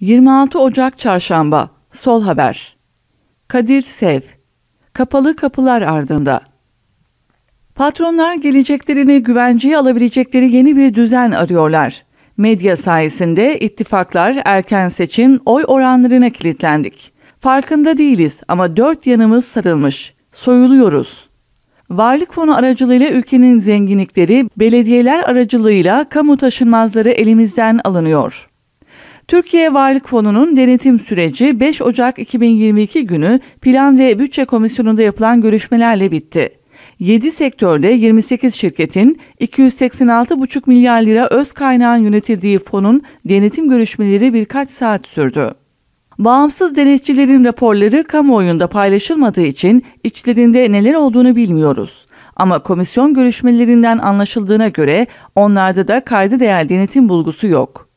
26 Ocak Çarşamba Sol Haber Kadir Sev Kapalı Kapılar Ardında Patronlar geleceklerini güvenceye alabilecekleri yeni bir düzen arıyorlar. Medya sayesinde ittifaklar, erken seçim, oy oranlarına kilitlendik. Farkında değiliz ama dört yanımız sarılmış. Soyuluyoruz. Varlık fonu aracılığıyla ülkenin zenginlikleri, belediyeler aracılığıyla kamu taşınmazları elimizden alınıyor. Türkiye Varlık Fonu'nun denetim süreci 5 Ocak 2022 günü Plan ve Bütçe Komisyonu'nda yapılan görüşmelerle bitti. 7 sektörde 28 şirketin 286,5 milyar lira öz kaynağın yönetildiği fonun denetim görüşmeleri birkaç saat sürdü. Bağımsız denetçilerin raporları kamuoyunda paylaşılmadığı için içlerinde neler olduğunu bilmiyoruz. Ama komisyon görüşmelerinden anlaşıldığına göre onlarda da kaydı değer denetim bulgusu yok.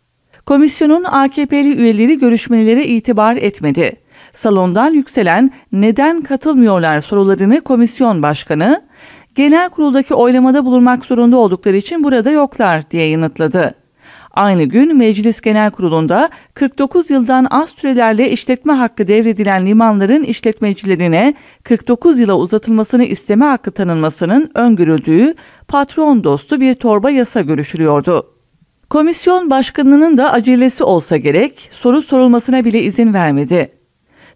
Komisyonun AKP'li üyeleri görüşmelere itibar etmedi. Salondan yükselen neden katılmıyorlar sorularını komisyon başkanı, genel kuruldaki oylamada bulunmak zorunda oldukları için burada yoklar diye yanıtladı. Aynı gün Meclis Genel Kurulu'nda 49 yıldan az sürelerle işletme hakkı devredilen limanların işletmecilerine 49 yıla uzatılmasını isteme hakkı tanınmasının öngörüldüğü patron dostu bir torba yasa görüşülüyordu. Komisyon başkanının da acelesi olsa gerek soru sorulmasına bile izin vermedi.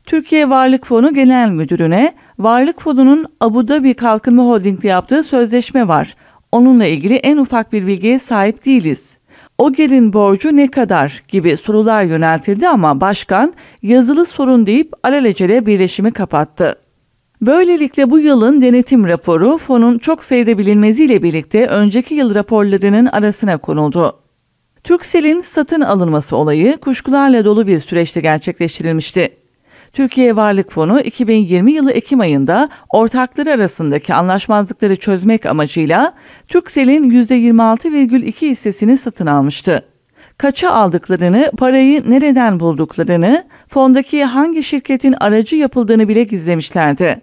Türkiye Varlık Fonu Genel Müdürü'ne Varlık Fonu'nun Abu Dhabi Kalkınma Holding'le yaptığı sözleşme var. Onunla ilgili en ufak bir bilgiye sahip değiliz. O gelin borcu ne kadar gibi sorular yöneltildi ama başkan yazılı sorun deyip alelacele birleşimi kapattı. Böylelikle bu yılın denetim raporu fonun çok sayıda bilinmeziyle birlikte önceki yıl raporlarının arasına konuldu. Turkcell'in satın alınması olayı kuşkularla dolu bir süreçte gerçekleştirilmişti. Türkiye Varlık Fonu 2020 yılı Ekim ayında ortakları arasındaki anlaşmazlıkları çözmek amacıyla Turkcell'in %26,2 hissesini satın almıştı. Kaça aldıklarını, parayı nereden bulduklarını, fondaki hangi şirketin aracı yapıldığını bile gizlemişlerdi.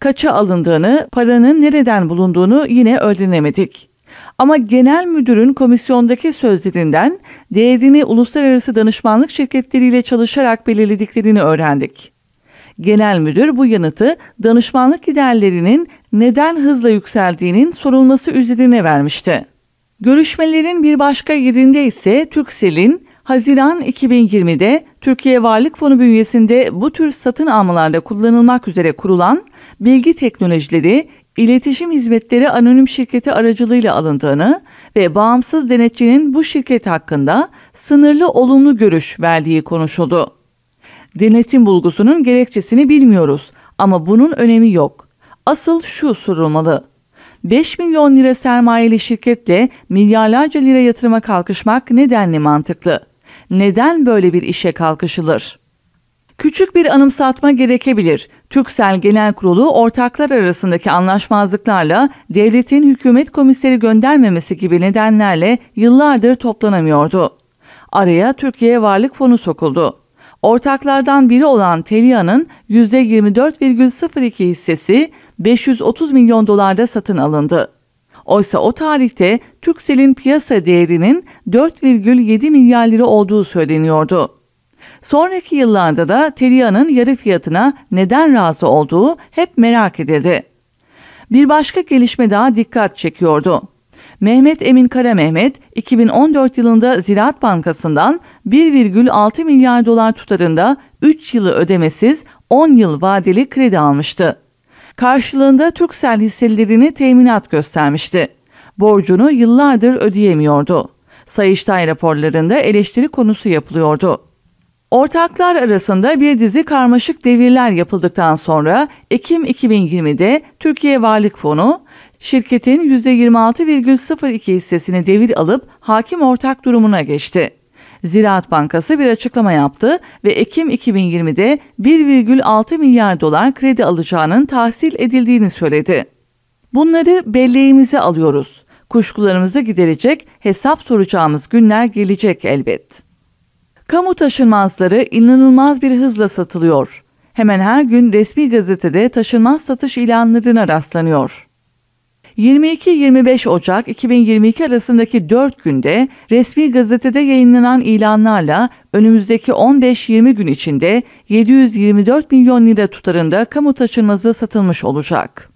Kaça alındığını, paranın nereden bulunduğunu yine öğrenemedik. Ama genel müdürün komisyondaki sözlerinden değerini uluslararası danışmanlık şirketleriyle çalışarak belirlediklerini öğrendik. Genel müdür bu yanıtı danışmanlık giderlerinin neden hızla yükseldiğinin sorulması üzerine vermişti. Görüşmelerin bir başka yerinde ise Türksel'in Haziran 2020'de Türkiye Varlık Fonu bünyesinde bu tür satın almalarda kullanılmak üzere kurulan bilgi teknolojileri İletişim Hizmetleri Anonim Şirketi aracılığıyla alındığını ve bağımsız denetçinin bu şirket hakkında sınırlı olumlu görüş verdiği konuşuldu. Denetim bulgusunun gerekçesini bilmiyoruz ama bunun önemi yok. Asıl şu sorulmalı. 5 milyon lira sermayeli şirketle milyarlarca lira yatırıma kalkışmak nedenli mantıklı? Neden böyle bir işe kalkışılır?'' Küçük bir anımsatma gerekebilir. Türksel Genel Kurulu ortaklar arasındaki anlaşmazlıklarla devletin hükümet komiseri göndermemesi gibi nedenlerle yıllardır toplanamıyordu. Araya Türkiye Varlık Fonu sokuldu. Ortaklardan biri olan Telia'nın %24,02 hissesi 530 milyon dolarda satın alındı. Oysa o tarihte Türksel'in piyasa değerinin 4,7 milyar lira olduğu söyleniyordu. Sonraki yıllarda da Telia'nın yarı fiyatına neden razı olduğu hep merak edildi. Bir başka gelişme daha dikkat çekiyordu. Mehmet Emin Kara Mehmet 2014 yılında Ziraat Bankası'ndan 1,6 milyar dolar tutarında 3 yılı ödemesiz 10 yıl vadeli kredi almıştı. Karşılığında Türksel hisselerini teminat göstermişti. Borcunu yıllardır ödeyemiyordu. Sayıştay raporlarında eleştiri konusu yapılıyordu. Ortaklar arasında bir dizi karmaşık devirler yapıldıktan sonra Ekim 2020'de Türkiye Varlık Fonu şirketin %26,02 hissesini devir alıp hakim ortak durumuna geçti. Ziraat Bankası bir açıklama yaptı ve Ekim 2020'de 1,6 milyar dolar kredi alacağının tahsil edildiğini söyledi. Bunları belleğimize alıyoruz. Kuşkularımızı giderecek, hesap soracağımız günler gelecek elbet. Kamu taşınmazları inanılmaz bir hızla satılıyor. Hemen her gün resmi gazetede taşınmaz satış ilanlarına rastlanıyor. 22-25 Ocak 2022 arasındaki 4 günde resmi gazetede yayınlanan ilanlarla önümüzdeki 15-20 gün içinde 724 milyon lira tutarında kamu taşınmazı satılmış olacak.